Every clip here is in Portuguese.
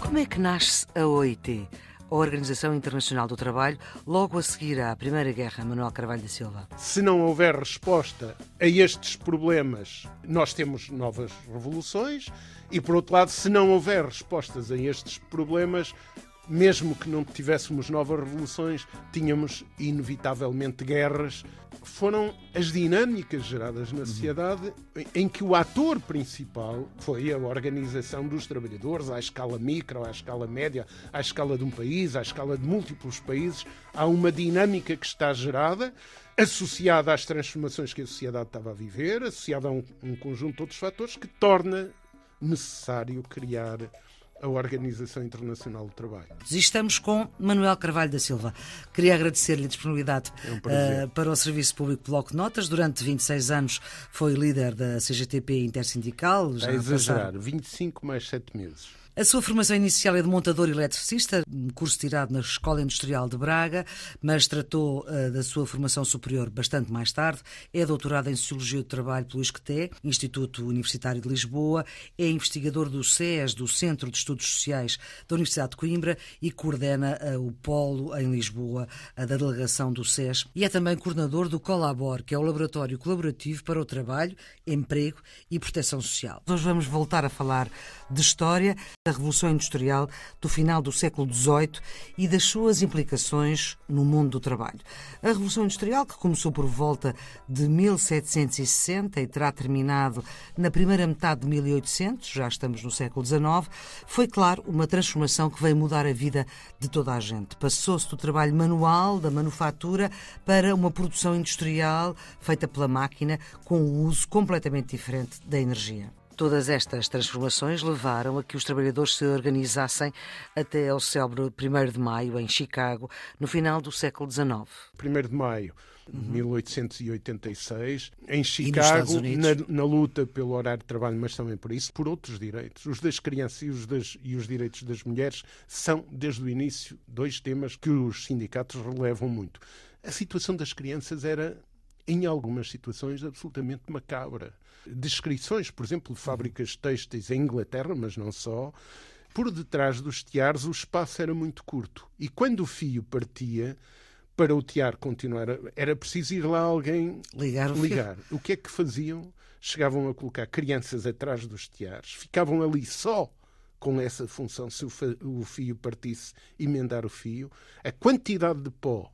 Como é que nasce a OIT, a Organização Internacional do Trabalho, logo a seguir à Primeira Guerra, Manuel Carvalho da Silva? Se não houver resposta a estes problemas, nós temos novas revoluções, e por outro lado, se não houver respostas a estes problemas, mesmo que não tivéssemos novas revoluções, tínhamos inevitavelmente guerras. Foram as dinâmicas geradas na sociedade em que o ator principal foi a organização dos trabalhadores à escala micro, à escala média, à escala de um país, à escala de múltiplos países. Há uma dinâmica que está gerada associada às transformações que a sociedade estava a viver, associada a um, um conjunto de outros fatores que torna necessário criar a Organização Internacional do Trabalho. Estamos com Manuel Carvalho da Silva. Queria agradecer-lhe a disponibilidade é um uh, para o Serviço Público Bloco de Notas. Durante 26 anos foi líder da CGTP Intersindical. Já é exagerar, passaram... 25 mais 7 meses. A sua formação inicial é de montador eletricista, um curso tirado na Escola Industrial de Braga, mas tratou uh, da sua formação superior bastante mais tarde. É doutorado em Sociologia do Trabalho pelo ISCTE, Instituto Universitário de Lisboa, é investigador do SES, do Centro de Estudos Sociais da Universidade de Coimbra e coordena uh, o Polo em Lisboa uh, da delegação do SES e é também coordenador do Colabor, que é o Laboratório Colaborativo para o Trabalho, Emprego e Proteção Social. Hoje vamos voltar a falar de história da Revolução Industrial do final do século XVIII e das suas implicações no mundo do trabalho. A Revolução Industrial, que começou por volta de 1760 e terá terminado na primeira metade de 1800, já estamos no século XIX, foi, claro, uma transformação que veio mudar a vida de toda a gente. Passou-se do trabalho manual, da manufatura, para uma produção industrial feita pela máquina, com um uso completamente diferente da energia. Todas estas transformações levaram a que os trabalhadores se organizassem até ao célebre 1 de Maio, em Chicago, no final do século XIX. 1 de Maio, 1886, uhum. em Chicago, na, na, luta pelo horário de trabalho, mas também por isso, por outros direitos. Os das crianças e os, das, e os direitos das mulheres são, desde o início, dois temas que os sindicatos relevam muito. A situação das crianças era em algumas situações, absolutamente macabra. Descrições, por exemplo, de fábricas uhum. têxteis em Inglaterra, mas não só, por detrás dos tiares o espaço era muito curto. E quando o fio partia, para o tiar continuar, era preciso ir lá alguém ligar. O, ligar. o que é que faziam? Chegavam a colocar crianças atrás dos tiares, ficavam ali só com essa função, se o fio partisse, emendar o fio, a quantidade de pó,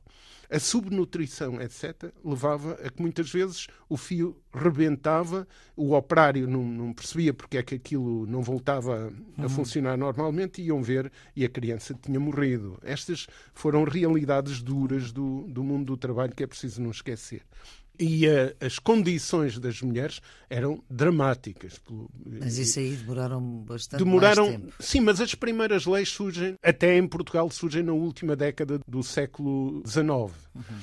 a subnutrição, etc., levava a que muitas vezes o fio rebentava, o operário não, não percebia porque é que aquilo não voltava a, uhum. funcionar normalmente, e iam ver e a criança tinha morrido. Estas foram realidades duras do, do mundo do trabalho que é preciso não esquecer e a, as condições das mulheres eram dramáticas. Mas isso aí demoraram bastante demoraram, mais tempo. Sim, mas as primeiras leis surgem, até em Portugal, surgem na última década do século XIX. Uhum.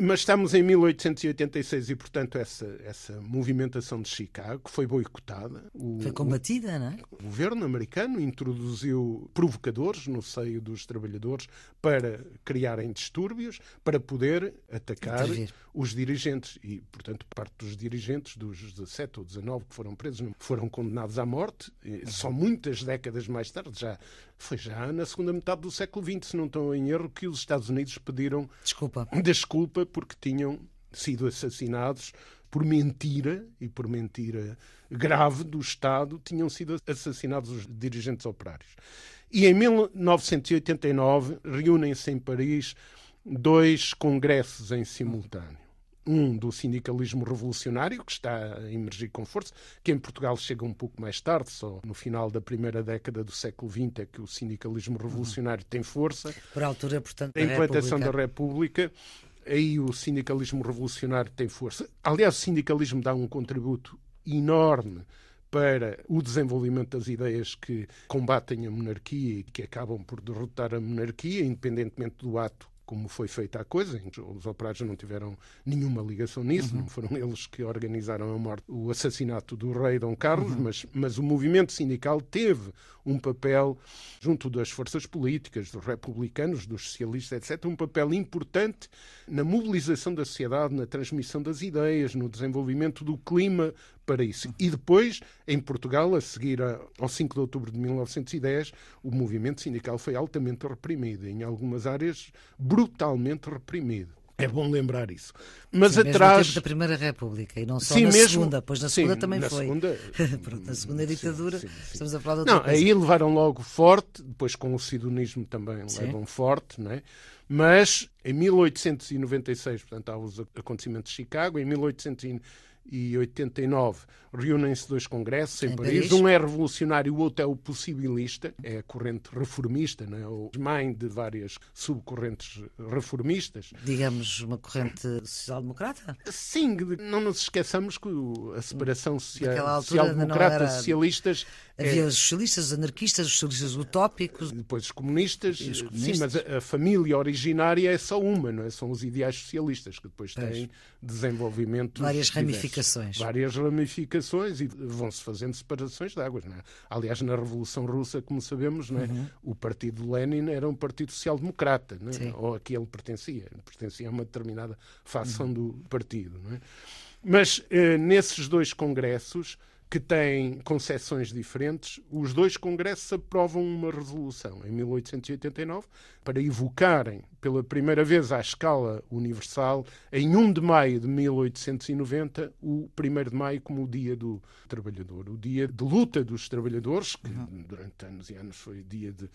Mas estamos em 1886 e, portanto, essa, essa movimentação de Chicago foi boicotada. O, foi combatida, não é? O governo americano introduziu provocadores no seio dos trabalhadores para criarem distúrbios, para poder atacar Intervir. os dirigentes. E, portanto, parte dos dirigentes, dos 17 ou 19 que foram presos, foram condenados à morte. Uhum. Só muitas décadas mais tarde, já foi já na segunda metade do século XX, se não estou em erro, que os Estados Unidos pediram desculpa, desculpa porque tinham sido assassinados por mentira e por mentira grave do Estado, tinham sido assassinados os dirigentes operários. E em 1989 reúnem-se em Paris dois congressos em simultâneo um do sindicalismo revolucionário, que está a emergir com força, que em Portugal chega um pouco mais tarde, só no final da primeira década do século XX é que o sindicalismo revolucionário uhum. tem força. Por altura, portanto, da A implantação República. da República, aí o sindicalismo revolucionário tem força. Aliás, o sindicalismo dá um contributo enorme para o desenvolvimento das ideias que combatem a monarquia e que acabam por derrotar a monarquia, independentemente do ato como foi feita a coisa, os operários não tiveram nenhuma ligação nisso, uhum. não foram eles que organizaram a morte, o assassinato do rei Dom Carlos, uhum. mas, mas o movimento sindical teve um papel junto das forças políticas, dos republicanos, dos socialistas, etc., um papel importante na mobilização da sociedade, na transmissão das ideias, no desenvolvimento do clima para isso. E depois, em Portugal, a seguir ao 5 de outubro de 1910, o movimento sindical foi altamente reprimido, em algumas áreas brutalmente reprimido. É bom lembrar isso. Mas sim, atrás. Mesmo da Primeira República e não só sim, na mesmo... Segunda, pois na Segunda sim, também na foi. Segunda... Pronto, na Segunda ditadura, estamos a falar de outra Não, coisa. aí levaram logo forte, depois com o sidonismo também levam forte, não é? Mas em 1896, portanto, há os acontecimentos de Chicago, em 1896 e 89 reúnem-se dois congressos em, em Paris. Paris. Um é revolucionário, o outro é o possibilista, é a corrente reformista, não é? mãe de várias subcorrentes reformistas. Digamos, uma corrente social-democrata? Sim, não nos esqueçamos que a separação social-democrata, social socialistas. É- Havia é... os socialistas, os anarquistas, os socialistas utópicos. Depois os comunistas. os comunistas. Sim, mas a, família originária é só uma, não é? São os ideais socialistas que depois pois. têm desenvolvimento Várias diversos. ramificações. Várias ramificações e vão-se fazendo separações de águas. É? Aliás, na Revolução Russa, como sabemos, é? uhum. o partido Lenin era um partido social-democrata, é? ou a que ele pertencia. Pertencia a uma determinada facção uhum. do partido. É? Mas eh, nesses dois congressos que têm concepções diferentes, os dois congressos aprovam uma resolução em 1889 para evocarem pela primeira vez à escala universal, em 1 de maio de 1890, o 1 de maio como o Dia do Trabalhador, o dia de luta dos trabalhadores, que uhum. durante anos e anos foi dia de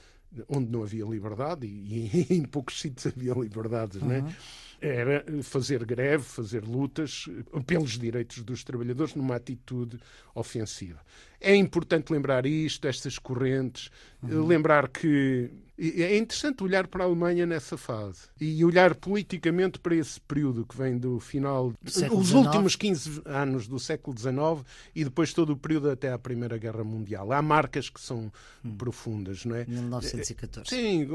onde não havia liberdade e, e em poucos sítios havia liberdades, uhum. não é? Uhum era fazer greve, fazer lutas eh, pelos direitos dos trabalhadores numa atitude ofensiva. É importante lembrar isto, estas correntes, eh, uhum. lembrar que é interessante olhar para a Alemanha nessa fase e olhar politicamente para esse período que vem do final, dos últimos 15 anos do século XIX e depois todo o período até à Primeira Guerra Mundial. Há marcas que são hum. profundas, não é? 1914. Eh, eh, sim,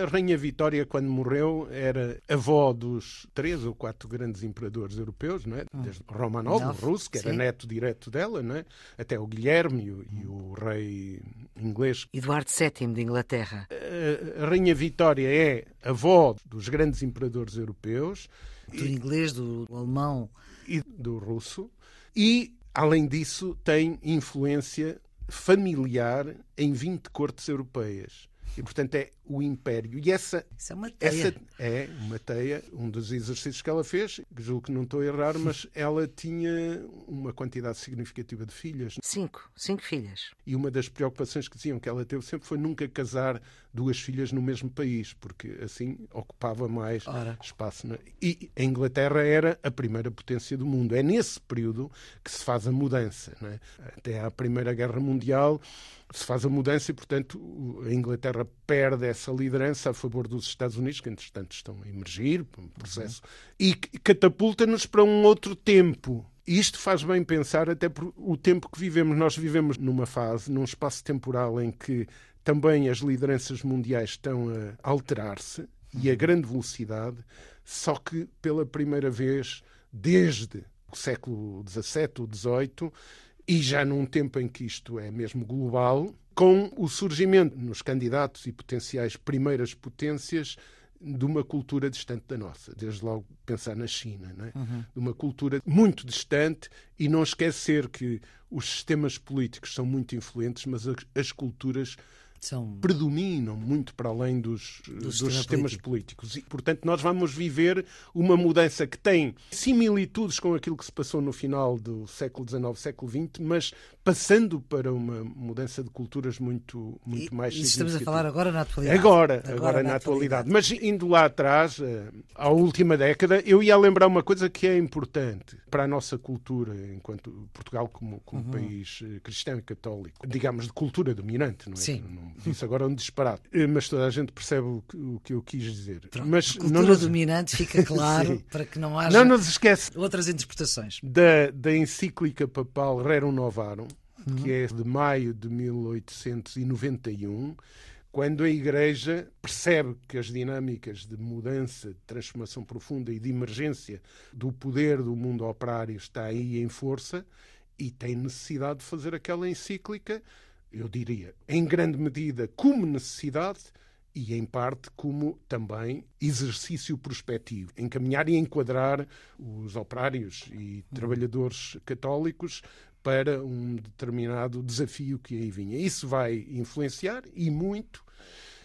a Rainha Vitória, quando morreu, era avó dos três ou quatro grandes imperadores europeus, não é? Hum. Desde Romanov, o russo, que era Sim. neto direto dela, não é? Até o Guilherme Guilherme e o, rei inglês. Eduardo VII de Inglaterra. A, a Rainha Vitória é avó dos grandes imperadores europeus. Do e, inglês, do alemão. E do russo. E, além disso, tem influência familiar em 20 cortes europeias. E, portanto, é o império. E essa, Isso é uma teia. Essa é uma teia, um dos exercícios que ela fez, julgo que não estou a errar, mas ela tinha uma quantidade significativa de filhas. Cinco, cinco filhas. E uma das preocupações que diziam que ela teve sempre foi nunca casar duas filhas no mesmo país, porque assim ocupava mais Ora. espaço. E a Inglaterra era a primeira potência do mundo. É nesse período que se faz a mudança. É? Até à Primeira Guerra Mundial se faz a mudança e, portanto, a Inglaterra perde essa liderança a favor dos Estados Unidos, que entretanto estão a emergir, um processo, uhum. e catapulta-nos para um outro tempo. Isto faz bem pensar até por o tempo que vivemos. Nós vivemos numa fase, num espaço temporal em que também as lideranças mundiais estão a alterar-se e a uhum. grande velocidade, só que pela primeira vez desde o século XVII ou XVIII, e já num tempo em que isto é mesmo global, com o surgimento nos candidatos e potenciais primeiras potências de uma cultura distante da nossa, desde logo pensar na China, é? uhum. de uma cultura muito distante e não esquecer que os sistemas políticos são muito influentes, mas as culturas são... predominam muito para além dos, eh, do dos sistema sistemas político. políticos. E, portanto, nós vamos viver uma mudança que tem similitudes com aquilo que se passou no final do século XIX, século XX, mas passando para uma mudança de culturas muito, muito e, mais e Estamos a falar agora na atualidade. Agora, agora, agora na, na atualidade. atualidade. Mas indo lá atrás, eh, à última década, eu ia lembrar uma coisa que é importante para a nossa cultura, enquanto Portugal como, como uhum. país eh, cristão e católico, digamos, de cultura dominante, não é? Sim. Não isso agora é um disparate, eh, mas toda a gente percebe o que, o que eu quis dizer. Pronto, mas cultura não nos... dominante fica claro para que não haja não outras interpretações. Da, da encíclica papal Rerum Novarum, uhum. que é de maio de 1891, quando a Igreja percebe que as dinâmicas de mudança, de transformação profunda e de emergência do poder do mundo operário está aí em força e tem necessidade de fazer aquela encíclica eu diria, em grande medida como necessidade e, em parte, como também exercício prospectivo. Encaminhar e enquadrar os operários e trabalhadores católicos para um determinado desafio que aí vinha. Isso vai influenciar e muito.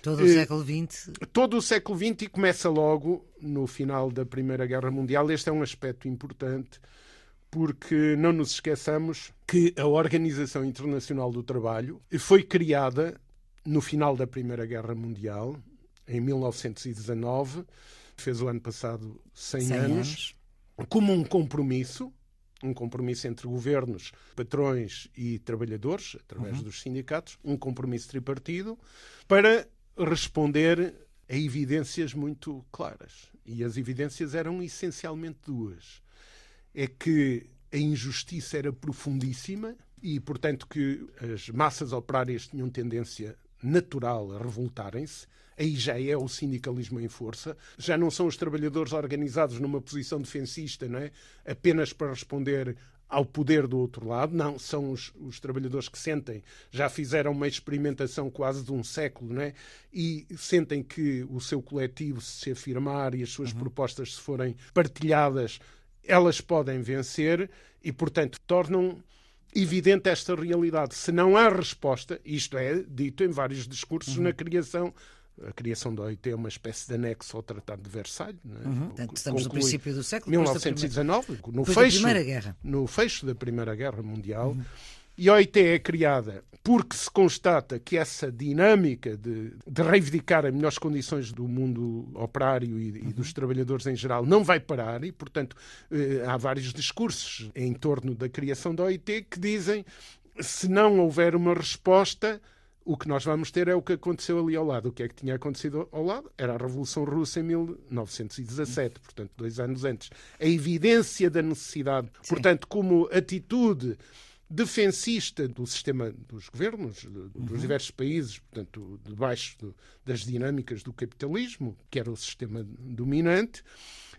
Todo o eh, século XX? Todo o século XX e começa logo no final da Primeira Guerra Mundial. Este é um aspecto importante porque não nos esqueçamos que a Organização Internacional do Trabalho foi criada no final da Primeira Guerra Mundial, em 1919, fez o ano passado 100, 100 anos, anos, como um compromisso, um compromisso entre governos, patrões e trabalhadores, através uhum. dos sindicatos, um compromisso tripartido, para responder a evidências muito claras. E as evidências eram essencialmente duas é que a injustiça era profundíssima e, portanto, que as massas operárias tinham tendência natural a revoltarem-se. Aí já é o sindicalismo em força. Já não são os trabalhadores organizados numa posição defensista, não é? apenas para responder ao poder do outro lado, não, são os, os, trabalhadores que sentem, já fizeram uma experimentação quase de um século, é? e sentem que o seu coletivo se afirmar e as suas uhum. propostas se forem partilhadas, elas podem vencer e, portanto, tornam evidente esta realidade. Se não há resposta, isto é dito em vários discursos uhum. na criação a criação da OIT é uma espécie de anexo ao Tratado de Versalhes. Né? Uhum. estamos no princípio do século. 1919, no, fecho, no fecho da Primeira Guerra Mundial, uhum. E a OIT é criada porque se constata que essa dinâmica de, de reivindicar as melhores condições do mundo operário e, e, dos trabalhadores em geral não vai parar e, portanto, eh, há vários discursos em torno da criação da OIT que dizem se não houver uma resposta, o que nós vamos ter é o que aconteceu ali ao lado. O que é que tinha acontecido ao lado? Era a Revolução Russa em 1917, portanto, dois anos antes. A evidência da necessidade, Sim. portanto, como atitude defensista do sistema dos governos dos uhum. diversos países, portanto, debaixo do, das dinâmicas do capitalismo, que era o sistema dominante,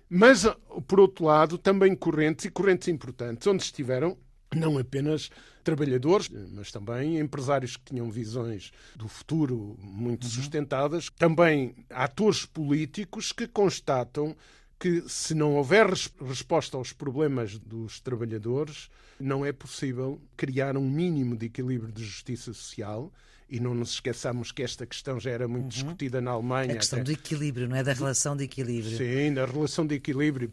mas, por outro lado, também correntes e correntes importantes, onde estiveram não apenas trabalhadores, mas também empresários que tinham visões do futuro muito uhum. sustentadas, também atores políticos que constatam que se não houver resposta aos problemas dos trabalhadores, não é possível criar um mínimo de equilíbrio de justiça social. E não nos esqueçamos que esta questão já era muito uhum. discutida na Alemanha. A questão até. do equilíbrio, não é? Da relação de equilíbrio. Sim, da relação de equilíbrio.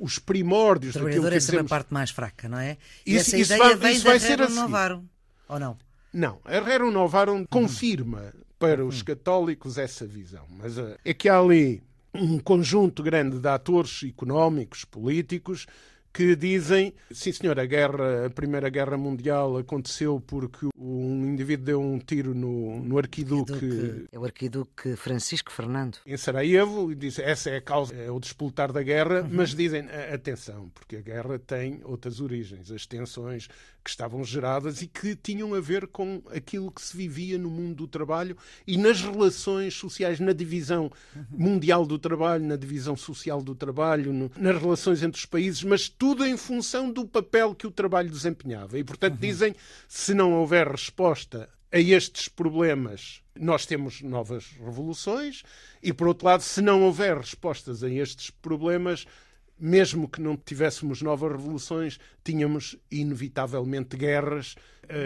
Os primórdios o trabalhador é sempre a parte mais fraca, não é? E isso, essa isso ideia vai, vem da assim. Novarum, ou não? Não, a Rerum Novarum uhum. confirma para uhum. os uhum. católicos essa visão. Mas eh, é que há ali um conjunto grande de atores económicos, políticos, que dizem, sim senhor, a guerra, a Primeira Guerra Mundial aconteceu porque um indivíduo deu um tiro no, no arquiduque. é o arquiduque Francisco Fernando. Em Sarajevo, e diz essa é a causa, é o despoltar da guerra, uhum. mas dizem, atenção, porque a guerra tem outras origens, as tensões que estavam geradas e que tinham a ver com aquilo que se vivia no mundo do trabalho e nas relações sociais, na divisão uhum. mundial do trabalho, na divisão social do trabalho, no, nas relações entre os países, mas tudo tudo em função do papel que o trabalho desempenhava. E, portanto, uhum. dizem se não houver resposta a estes problemas, nós temos novas revoluções, e, por outro lado, se não houver respostas a estes problemas, mesmo que não tivéssemos novas revoluções, tínhamos inevitavelmente guerras.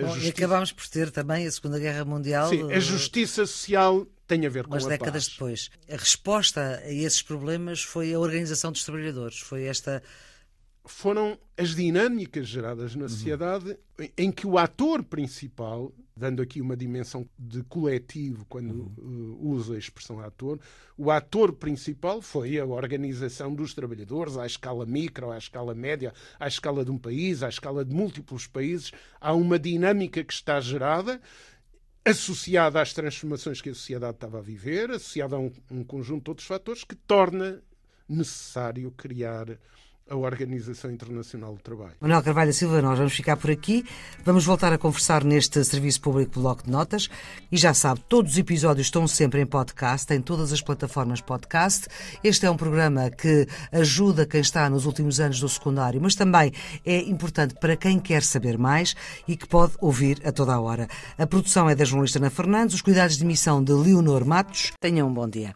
Bom, justi... E acabámos por ter também a Segunda Guerra Mundial. Sim, a eh, justiça social tem a ver com Umas a décadas paz. depois. A resposta a esses problemas foi a organização dos trabalhadores, foi esta foram as dinâmicas geradas na uhum. sociedade uhum. em que o ator principal, dando aqui uma dimensão de coletivo quando uhum. uh, a expressão ator, o ator principal foi a organização dos trabalhadores à escala micro, à escala média, à escala de um país, à escala de múltiplos países. Há uma dinâmica que está gerada associada às transformações que a sociedade estava a viver, associada a um, um conjunto de outros fatores que torna necessário criar a Organização Internacional do Trabalho. Manuel Carvalho Silva, nós vamos ficar por aqui. Vamos voltar a conversar neste Serviço Público Bloco de Notas. E já sabe, todos os episódios estão sempre em podcast, em todas as plataformas podcast. Este é um programa que ajuda quem está nos últimos anos do secundário, mas também é importante para quem quer saber mais e que pode ouvir a toda a hora. A produção é da jornalista Ana Fernandes, os cuidados de emissão de Leonor Matos. Tenham um bom dia.